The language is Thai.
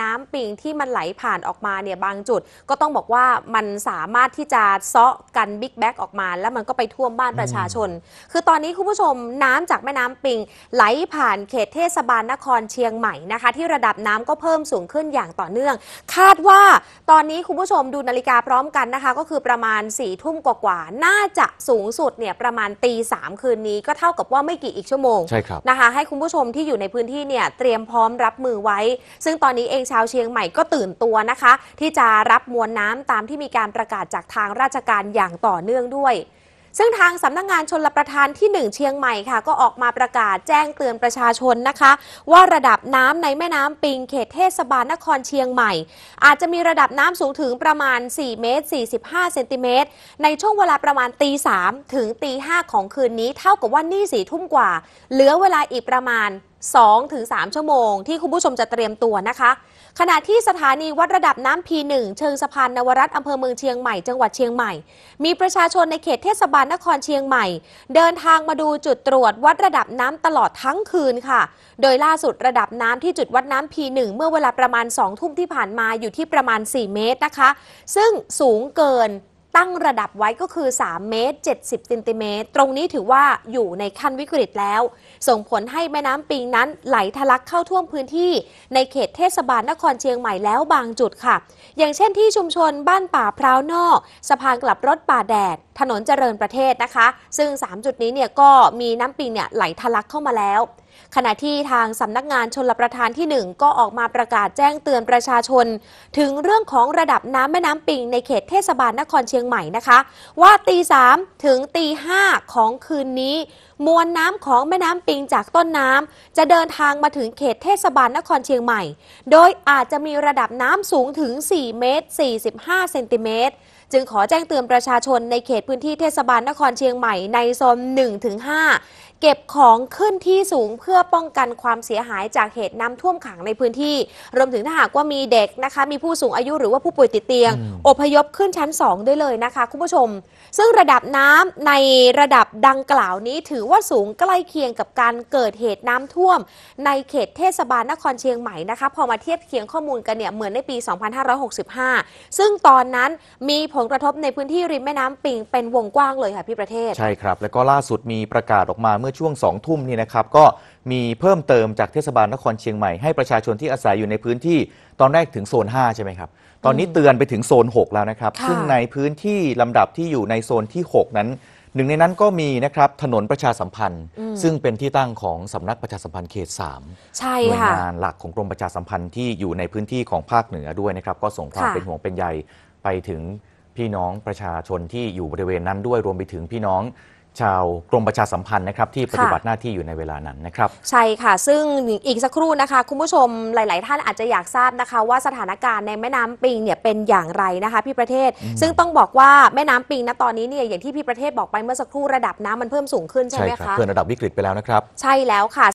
น้ำปิงที่มันไหลผ่านออกมาเนี่ยบางจุดก็ต้องบอกว่ามันสามารถที่จะซาะกันบิ๊กแบ็กออกมา แล้วมันก็ไปท่วมบ้านประชาชน คือตอนนี้คุณผู้ชมน้ำจากแม่น้ำปิง ไหลผ่านเขตเทศบาลนครเชียงใหม่นะคะที่ระดับน้ำก็เพิ่มสูงขึ้นอย่างต่อเนื่อง คาดว่าตอนนี้คุณผู้ชมดูนาฬิกาพร้อมกันนะคะ ก็คือประมาณ4ี่ทุ่มกว่าๆน่าจะสูงสุดเนี่ยประมาณตีสามคืนนี้ก็เท่ากับว่าไม่กี่อีกชั่วโมงใช่ครับนะคะให้คุณผู้ชมที่อยู่ในพื้นที่เนี่ยเตรียมพร้อมรับมือไว้ ซึ่งตอนนี้เองชาวเชียงใหม่ก็ตื่นตัวนะคะ ที่จะรับมวลน้ำตามที่มีการประกาศจากทางราชการอย่างต่อเนื่องด้วย ซึ่งทางสำนักงงานชนลประทานที่ 1 เชียงใหม่ค่ะก็ออกมาประกาศแจ้งเตือนประชาชนนะคะ ว่าระดับน้ำในแม่น้ำปิงเขตเทศบาลนครเชียงใหม่ อาจจะมีระดับน้ำสูงถึงประมาณ 4 เมตร 45 เซนติเมตรในช่วงเวลาประมาณตี 3 ถึงตี 5 ของคืนนี้เท่ากับว่านี่สี่ทุ่มกว่า เหลือเวลาอีกประมาณ2-3 ชั่วโมงที่คุณผู้ชมจะเตรียมตัวนะคะ ขณะที่สถานีวัดระดับน้ำพีหนึ่งเชิงสะพานนวรัตอำเภอเมืองเชียงใหม่ จังหวัดเชียงใหม่ มีประชาชนในเขตเทศบาลนครเชียงใหม่ เดินทางมาดูจุดตรวจวัดระดับน้ำตลอดทั้งคืนค่ะ โดยล่าสุดระดับน้ำที่จุดวัดน้ำพีหนึ่งเมื่อเวลาประมาณ2ทุ่มที่ผ่านมาอยู่ที่ประมาณ 4 เมตรนะคะ ซึ่งสูงเกินตั้งระดับไว้ก็คือ 3 เมตร 70ซนติเมตร ตรงนี้ถือว่าอยู่ในขั้นวิกฤตแล้ว ส่งผลให้แม่น้ำปิงนั้นไหลทะลักเข้าท่วมพื้นที่ ในเขตเทศบาลนครเชียงใหม่แล้วบางจุดค่ะ อย่างเช่นที่ชุมชนบ้านป่าพร้าวนอกสะพานกลับรถป่าแดด ถนนเจริญประเทศนะคะ ซึ่ง 3 จุดนี้เนี่ยก็มีน้ำปิงเนี่ยไหลทะลักเข้ามาแล้วขณะที่ทางสำนักงานชนลประทานที่หนึ่งก็ออกมาประกาศแจ้งเตือนประชาชน ถึงเรื่องของระดับน้ำแม่น้ำปิงในเขตเทศบาลนครเชียงใหม่นะคะ ว่าตี 3 ถึงตี 5 ของคืนนี้มวลน้ำของแม่น้ำปิงจากต้นน้ำจะเดินทางมาถึงเขตเทศบาลนครเชียงใหม่ โดยอาจจะมีระดับน้ำสูงถึง 4 เมตร45เซนติเมตรจึงขอแจ้งเตือนประชาชนในเขตพื้นที่เทศบาลนครเชียงใหม่ ในโซน1-5ถึงเก็บของขึ้นที่สูงเพื่อป้องกันความเสียหายจากเหตุน้ำท่วมขังในพื้นที่ รวมถึงถ้าหากว่ามีเด็กนะคะ มีผู้สูงอายุหรือว่าผู้ป่วยติดเตียง อพยพขึ้นชั้น2ได้เลยนะคะ คุณผู้ชม ซึ่งระดับน้ำในระดับดังกล่าวนี้ถือว่าสูงใกล้เคียงกับการเกิดเหตุน้ำท่วม ในเขตเทศบาลนครเชียงใหม่นะคะพอมาเทียบเคียงข้อมูลกันเนี่ย เหมือนในปี 2565 ซึ่งตอนนั้นมีผลกระทบในพื้นที่ริมแม่น้ำปิงเป็นวงกว้างเลยค่ะพี่ประเทศ ใช่ครับ แล้วก็ล่าสุดมีประกาศออกมาเมื่อช่วง 2 ทุ่มนี่นะครับ ก็มีเพิ่มเติมจากเทศบาลนครเชียงใหม่ให้ประชาชนที่อาศัยอยู่ในพื้นที่ตอนแรกถึงโซน 5 ใช่ไหมครับ ตอนนี้เตือนไปถึงโซน 6 แล้วนะครับซึ่งในพื้นที่ลำดับที่อยู่ในโซนที่ 6 นั้นหนึ่งในนั้นก็มีนะครับถนนประชาสัมพันธ์ ซึ่งเป็นที่ตั้งของสำนักประชาสัมพันธ์เขต 3 ใช่หน่วยงานหลักของกรมประชาสัมพันธ์ที่อยู่ในพื้นที่ของภาคเหนือด้วยนะครับก็ส่งความเป็นห่วงเป็นใยไปถึงพี่น้องประชาชนที่อยู่บริเวณนั้นด้วยรวมไปถึงพี่น้องชาวกรมประชาสัมพันธ์นะครับที่ปฏิบัติหน้าที่อยู่ในเวลานั้นนะครับใช่ค่ะซึ่งอีกสักครู่นะคะคุณผู้ชมหลาย ๆ ท่านอาจจะอยากทราบนะคะ ว่าสถานการณ์ในแม่น้ำปิงเนี่ยเป็นอย่างไรนะคะพี่ประเทศ ซึ่งต้องบอกว่าแม่น้ำปิงนะตอนนี้เนี่ยอย่างที่พี่ประเทศบอกไปเมื่อสักครู่ระดับน้ำมันเพิ่มสูงขึ้นใช่ไหมคะเกินระดับวิกฤตไปแล้วนะครับ ใช่แล้วค่ะ